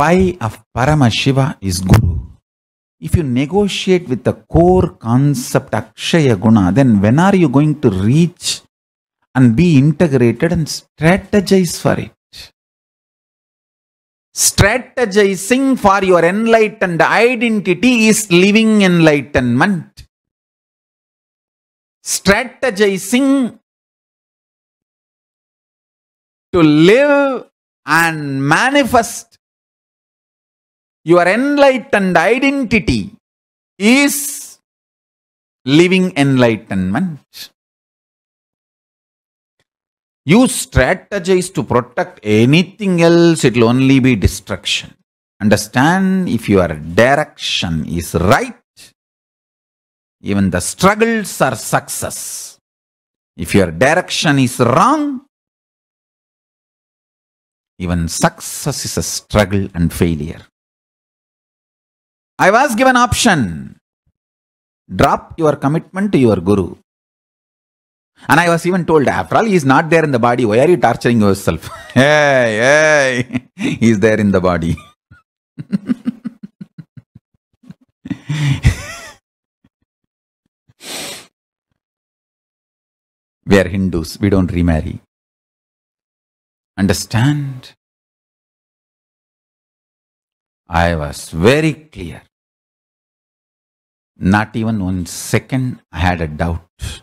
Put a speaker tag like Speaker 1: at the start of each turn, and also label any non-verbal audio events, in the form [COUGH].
Speaker 1: pi of Paramashiva is Guru. If you negotiate with the core concept Akshaya Guna, then when are you going to reach and be integrated and strategize for it? Strategizing for your enlightened
Speaker 2: identity is living enlightenment. Strategizing to live and manifest your enlightened identity is living enlightenment. You strategize to protect
Speaker 1: anything else, it will only be destruction. Understand if your
Speaker 2: direction is right, even the struggles are success. If your direction is wrong, even success is a struggle and failure.
Speaker 1: I was given option. Drop your commitment to your guru. And I was even told, after all, he is not there in the body. Why are you torturing yourself? [LAUGHS]
Speaker 2: hey,
Speaker 1: hey, he is there in the body.
Speaker 2: [LAUGHS] we are Hindus, we don't remarry. Understand? I was very clear. Not even one second I had a doubt.